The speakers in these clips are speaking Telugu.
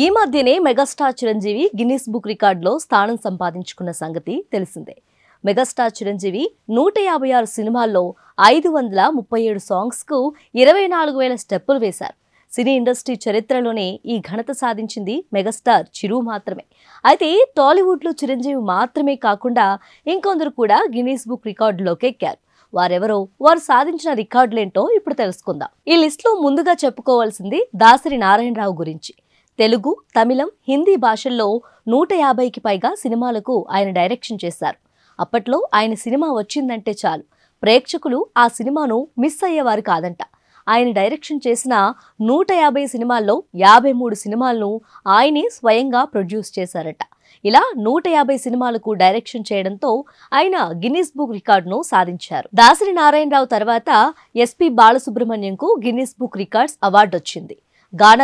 ఈ మధ్యనే మెగాస్టార్ చిరంజీవి గిన్నిస్ బుక్ రికార్డులో స్థానం సంపాదించుకున్న సంగతి తెలిసిందే మెగాస్టార్ చిరంజీవి నూట యాభై ఆరు సినిమాల్లో ఐదు వందల ముప్పై ఏడు సాంగ్స్కు ఇరవై నాలుగు వేల స్టెప్పులు వేశారు సినీ ఇండస్ట్రీ చరిత్రలోనే ఈ ఘనత సాధించింది మెగాస్టార్ చిరు మాత్రమే అయితే టాలీవుడ్లో చిరంజీవి మాత్రమే కాకుండా ఇంకొందరు కూడా గిన్నీస్ బుక్ రికార్డులోకి ఎక్కారు వారెవరో వారు సాధించిన రికార్డులేంటో ఇప్పుడు తెలుసుకుందాం ఈ లిస్ట్లో ముందుగా చెప్పుకోవాల్సింది దాసరి నారాయణరావు గురించి తెలుగు తమిళం హిందీ భాషల్లో నూట యాభైకి పైగా సినిమాలకు ఆయన డైరెక్షన్ చేశారు అప్పట్లో ఆయన సినిమా వచ్చిందంటే చాలు ప్రేక్షకులు ఆ సినిమాను మిస్ అయ్యేవారు కాదంట ఆయన డైరెక్షన్ చేసిన నూట యాభై సినిమాల్లో యాభై మూడు సినిమాలను ఆయనే స్వయంగా ప్రొడ్యూస్ చేశారట ఇలా నూట యాభై సినిమాలకు డైరెక్షన్ చేయడంతో ఆయన గిన్నీస్ బుక్ రికార్డును సాధించారు దాసరి నారాయణరావు తర్వాత SP బాలసుబ్రహ్మణ్యంకు Guinness book records award వచ్చింది గాన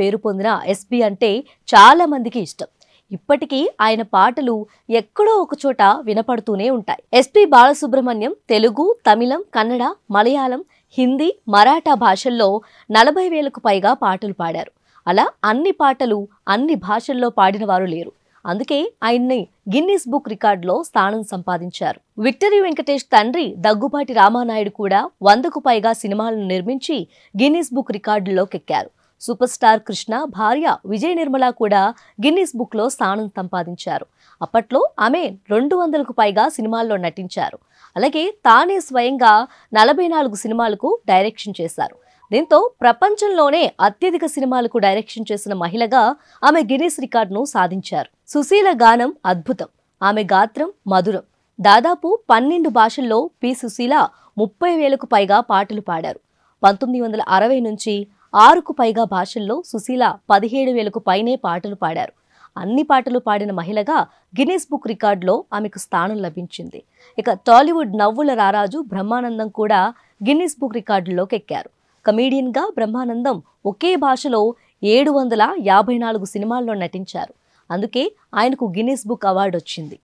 పేరు పొందిన ఎస్పి అంటే చాలామందికి ఇష్టం ఇప్పటికీ ఆయన పాటలు ఎక్కడో ఒకచోట వినపడుతూనే ఉంటాయి ఎస్పి బాలసుబ్రహ్మణ్యం తెలుగు తమిళం కన్నడ మలయాళం హిందీ మరాఠా భాషల్లో నలభై వేలకు పైగా పాటలు పాడారు అలా అన్ని పాటలు అన్ని భాషల్లో పాడిన వారు లేరు అందుకే ఆయన్ని గిన్నీస్ బుక్ రికార్డులో స్థానం సంపాదించారు విక్టరీ వెంకటేష్ తండ్రి దగ్గుపాటి రామానాయుడు కూడా వందకు పైగా సినిమాలను నిర్మించి గిన్నీస్ బుక్ రికార్డుల్లోకెక్కారు సూపర్ స్టార్ కృష్ణ భార్య విజయ నిర్మల కూడా గిన్నీస్ బుక్లో స్థానం సంపాదించారు అప్పట్లో ఆమె రెండు వందలకు పైగా సినిమాల్లో నటించారు అలాగే తానే స్వయంగా నలభై నాలుగు సినిమాలకు డైరెక్షన్ చేశారు దీంతో ప్రపంచంలోనే అత్యధిక సినిమాలకు డైరెక్షన్ చేసిన మహిళగా ఆమె గిరీస్ రికార్డును సాధించారు సుశీల గానం అద్భుతం ఆమె గాత్రం మధురం దాదాపు పన్నెండు భాషల్లో పి సుశీల ముప్పై వేలకు పైగా పాటలు పాడారు పంతొమ్మిది వందల అరవై నుంచి ఆరుకు పైగా భాషల్లో సుశీల పదిహేడు వేలకు పైనే పాటలు పాడారు అన్ని పాటలు పాడిన మహిళగా గిన్నీస్ బుక్ రికార్డులో ఆమెకు స్థానం లభించింది ఇక టాలీవుడ్ నవ్వుల రారాజు బ్రహ్మానందం కూడా గిన్నీస్ బుక్ రికార్డుల్లోకెక్కారు ఎక్కారు గా బ్రహ్మానందం ఒకే భాషలో ఏడు వందల యాభై నాలుగు సినిమాల్లో నటించారు అందుకే ఆయనకు గిన్నీస్ బుక్ అవార్డు వచ్చింది